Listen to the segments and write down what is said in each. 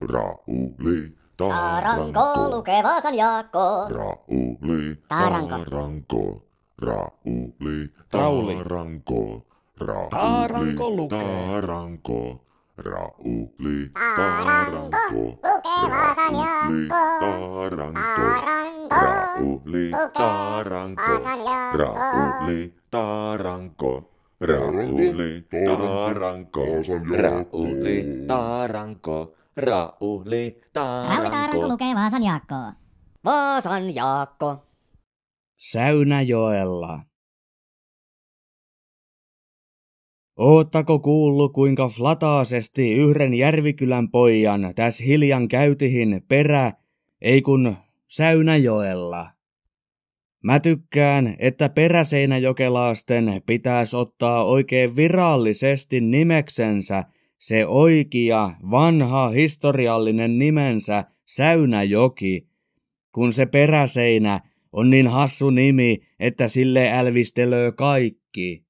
Rauli. Taranko, lukevasan Jaakko. Rauli. Taranko. Rauli. Taranko. Rauli. Taranko lukee. Taranko. Rauli. Taranko. Lukevasan Jaakko. Taranko. Rauli. Taranko. Rauli. Taranko. Rauli Taranko. Rauli Taranko. Rauli Taranko. Rauli Taaranko lukee Vaasan Jaakko. Vaasan Jaakko. Säynäjoella. Oottako kuullu, kuinka flataasesti yhden järvikylän pojan täs hiljan käytihin perä, ei kun Säynäjoella? Mä tykkään, että peräseinäjokelaasten pitäis ottaa oikein virallisesti nimeksensä – se oikea vanha historiallinen nimensä Säynäjoki, kun se peräseinä on niin hassu nimi, että sille älvistelöö kaikki.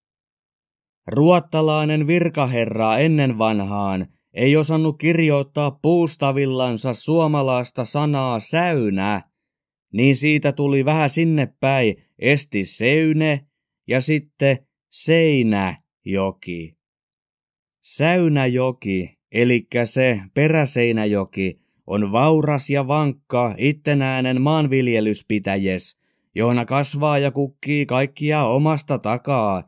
Ruottalainen virkaherra ennen vanhaan ei osannut kirjoittaa puustavillansa suomalaista sanaa säynä, niin siitä tuli vähän sinne päin esti seyne ja sitten seinäjoki. Säynäjoki, elikkä se peräseinäjoki, on vauras ja vankka, ittenäinen maanviljelyspitäjes, johon kasvaa ja kukkii kaikkia omasta takaa,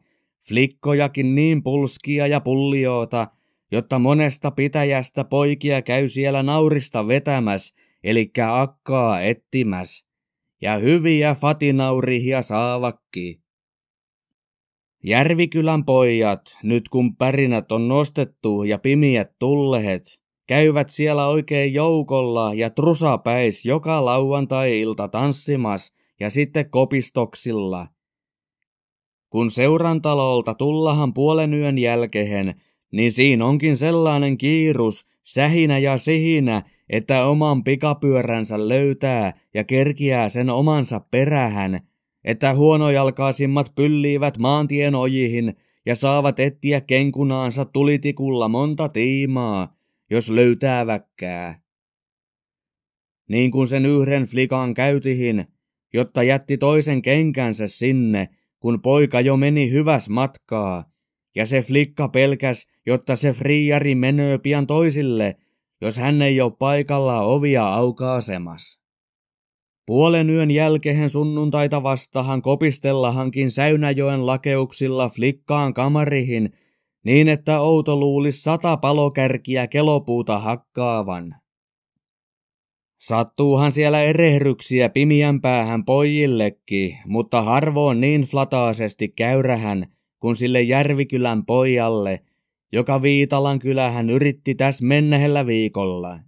flikkojakin niin pulskia ja pulliota, jotta monesta pitäjästä poikia käy siellä naurista vetämäs, elikkä akkaa ettimäs. Ja hyviä fatinaurihia saavakki. Järvikylän pojat, nyt kun pärinät on nostettu ja pimiät tullehet, käyvät siellä oikein joukolla ja trusapäis joka lauantai-ilta tanssimas ja sitten kopistoksilla. Kun seurantalolta tullahan puolen yön jälkeen, niin siinä onkin sellainen kiirus, sähinä ja sihinä, että oman pikapyöränsä löytää ja kerkiää sen omansa perähän – että huonojalkaisimmat pylliivät maantien ojihin ja saavat etsiä kenkunaansa tulitikulla monta tiimaa, jos väkkää. Niin kuin sen yhden flikan käytihin, jotta jätti toisen kenkänsä sinne, kun poika jo meni hyväs matkaa, ja se flikka pelkäs, jotta se friari menöö pian toisille, jos hän ei ole paikalla ovia aukaasemassa. Puolen yön jälkeen sunnuntaita vastahan kopistellahankin Säynäjoen lakeuksilla flikkaan kamarihin, niin että outo luulis sata palokärkiä kelopuuta hakkaavan. Sattuuhan siellä erehryksiä pimiän päähän pojillekki, mutta harvoin niin flataasesti käyrähän kuin sille Järvikylän pojalle, joka Viitalan kylähän yritti tässä mennehellä viikolla.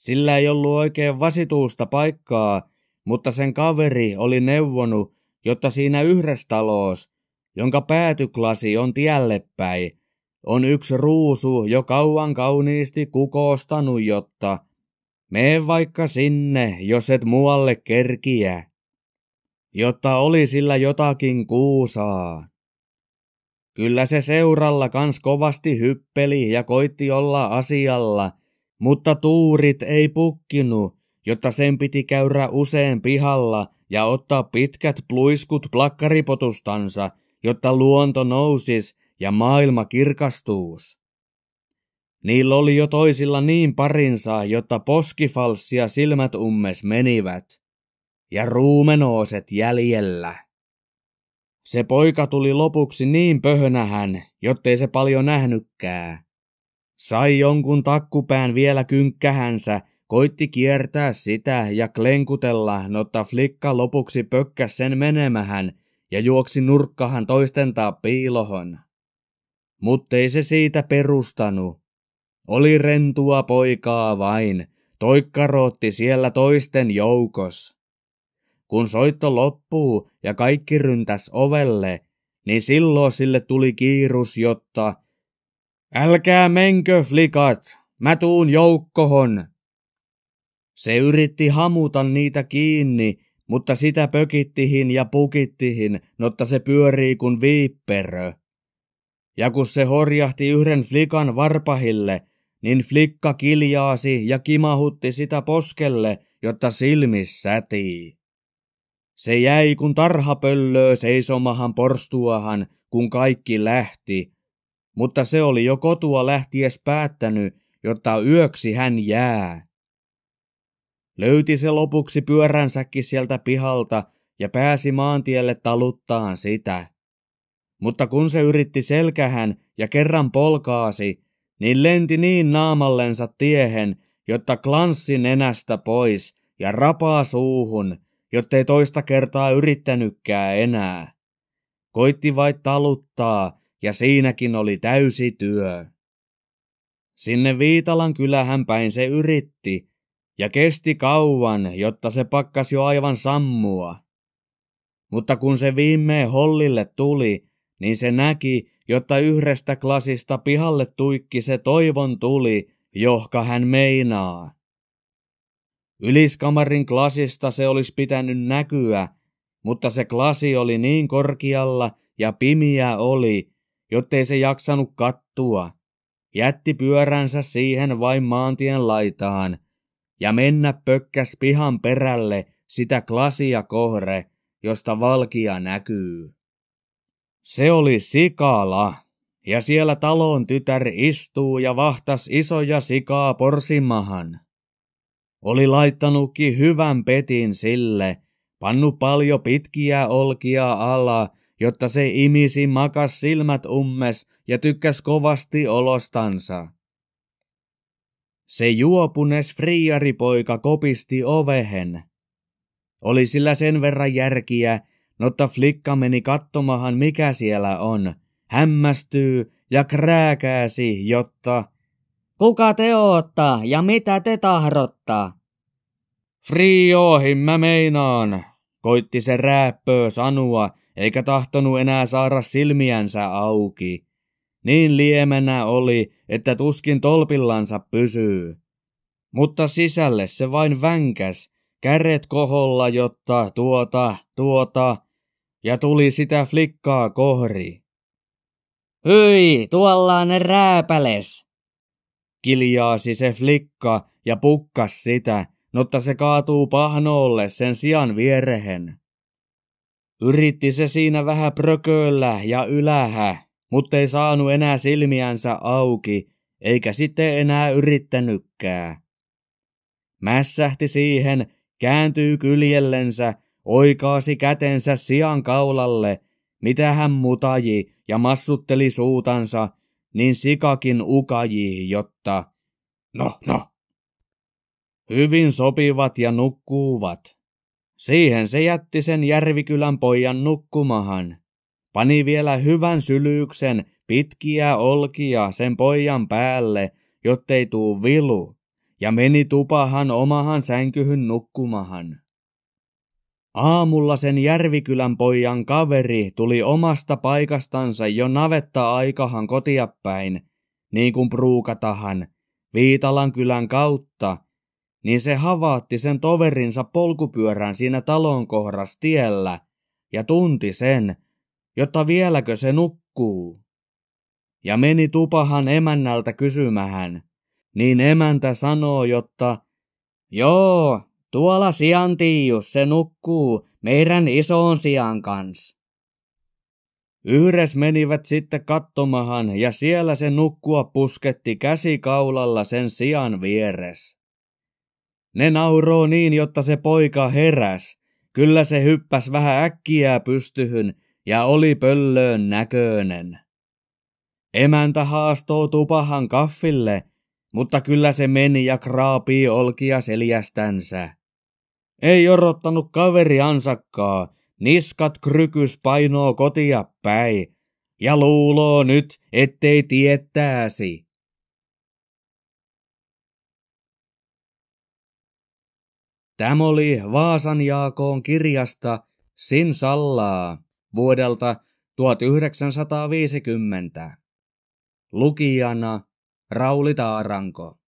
Sillä ei ollut oikein vasituusta paikkaa, mutta sen kaveri oli neuvonut, jotta siinä yhdessä talous, jonka päätyklasi on tielle päin, on yksi ruusu jo kauan kauniisti kukoostanut, jotta mene vaikka sinne, jos et muualle kerkiä, jotta oli sillä jotakin kuusaa. Kyllä se seuralla kans kovasti hyppeli ja koitti olla asialla – mutta tuurit ei pukkinu, jotta sen piti käyrä usein pihalla ja ottaa pitkät pluiskut plakkaripotustansa, jotta luonto nousis ja maailma kirkastuus. Niillä oli jo toisilla niin parinsa, jotta poskifalssia silmät ummes menivät, ja ruumenooset jäljellä. Se poika tuli lopuksi niin pöhönähän, jottei se paljon nähnykkää. Sai jonkun takkupään vielä kynkkähänsä, koitti kiertää sitä ja klenkutella, notta flikka lopuksi pökkäs sen menemähän ja juoksi nurkkahan toistentaa piilohon. Muttei se siitä perustanut, Oli rentua poikaa vain, toikkarotti siellä toisten joukos. Kun soitto loppuu ja kaikki ryntäs ovelle, niin silloin sille tuli kiirus, jotta – Älkää menkö, flikat, mä tuun joukkohon. Se yritti hamuta niitä kiinni, mutta sitä pökittihin ja pukittihin, notta se pyörii kuin viipperö. Ja kun se horjahti yhden flikan varpahille, niin flikka kiljaasi ja kimahutti sitä poskelle, jotta silmissä sätii. Se jäi kun tarhapöllöö seisomahan porstuahan, kun kaikki lähti, mutta se oli jo kotua lähties päättänyt, jotta yöksi hän jää. Löyti se lopuksi pyöränsäkin sieltä pihalta ja pääsi maantielle taluttaan sitä. Mutta kun se yritti selkähän ja kerran polkaasi, niin lenti niin naamallensa tiehen, jotta klanssi nenästä pois ja rapaa suuhun, jottei toista kertaa yrittänytkään enää. Koitti vai taluttaa, ja siinäkin oli täysi työ. Sinne Viitalan kylähän päin se yritti, ja kesti kauan, jotta se pakkas jo aivan sammua. Mutta kun se viimeen hollille tuli, niin se näki, jotta yhdestä klasista pihalle tuikki se toivon tuli, johka hän meinaa. Yliskamarin klasista se olisi pitänyt näkyä, mutta se klasi oli niin korkealla ja pimiä oli, jottei se jaksanut kattua. Jätti pyöränsä siihen vain maantien laitaan ja mennä pökkäs pihan perälle sitä klasia kohre, josta valkia näkyy. Se oli sikala, ja siellä talon tytär istuu ja vahtas isoja sikaa porsimahan. Oli laittanutkin hyvän petin sille, pannu paljon pitkiä olkia alaa, jotta se imisi makas silmät ummes ja tykkäs kovasti olostansa. Se juopunes friaripoika kopisti ovehen. Oli sillä sen verran järkiä, notta flikka meni kattomahan mikä siellä on, hämmästyy ja krääkääsi, jotta Kuka te ootta ja mitä te tahrotta? Frioohin mä meinaan, koitti se rääppöö sanua eikä tahtonut enää saada silmiänsä auki. Niin liemenä oli, että tuskin tolpillansa pysyy. Mutta sisälle se vain vänkäs, käret koholla, jotta tuota, tuota, ja tuli sitä flikkaa kohri. Hyi, tuolla on rääpäles! Kiljaasi se flikka ja pukkas sitä, notta se kaatuu pahnoolle sen sian vierehen. Yritti se siinä vähän prököllä ja ylähä, mutta ei saanut enää silmiänsä auki, eikä sitten enää yrittänykkää. Mässähti siihen, kääntyy kyljellensä, oikaasi kätensä sian kaulalle, mitä hän mutaji ja massutteli suutansa, niin sikakin ukaji, jotta no, no. Hyvin sopivat ja nukkuuvat. Siihen se jätti sen Järvikylän pojan nukkumahan. Pani vielä hyvän sylyyksen pitkiä olkia sen pojan päälle, jottei tuu vilu, ja meni tupahan omahan sänkyhyn nukkumahan. Aamulla sen Järvikylän pojan kaveri tuli omasta paikastansa jo navetta aikahan kotiapäin, niin kuin pruukatahan, Viitalan kylän kautta – niin se havaatti sen toverinsa polkupyörän siinä talon kohdassa tiellä ja tunti sen, jotta vieläkö se nukkuu. Ja meni tupahan emännältä kysymähän, niin emäntä sanoo, jotta joo, tuolla siantiijus se nukkuu meidän isoon sian kans. Yhdessä menivät sitten kattomahan ja siellä se nukkua pusketti käsikaulalla sen sian vieressä. Ne nauroo niin, jotta se poika heräs. Kyllä se hyppäs vähän äkkiä pystyhyn ja oli pöllöön näköinen. Emäntä haastoo tupahan kaffille, mutta kyllä se meni ja kraapii olkia seljästänsä. Ei orottanut kaveri ansakkaa, niskat krykys painoo kotia päin ja luuloo nyt, ettei tietääsi. Tämä oli Vaasan Jaakoon kirjasta Sin Sallaa vuodelta 1950. Lukijana Rauli Taaranko.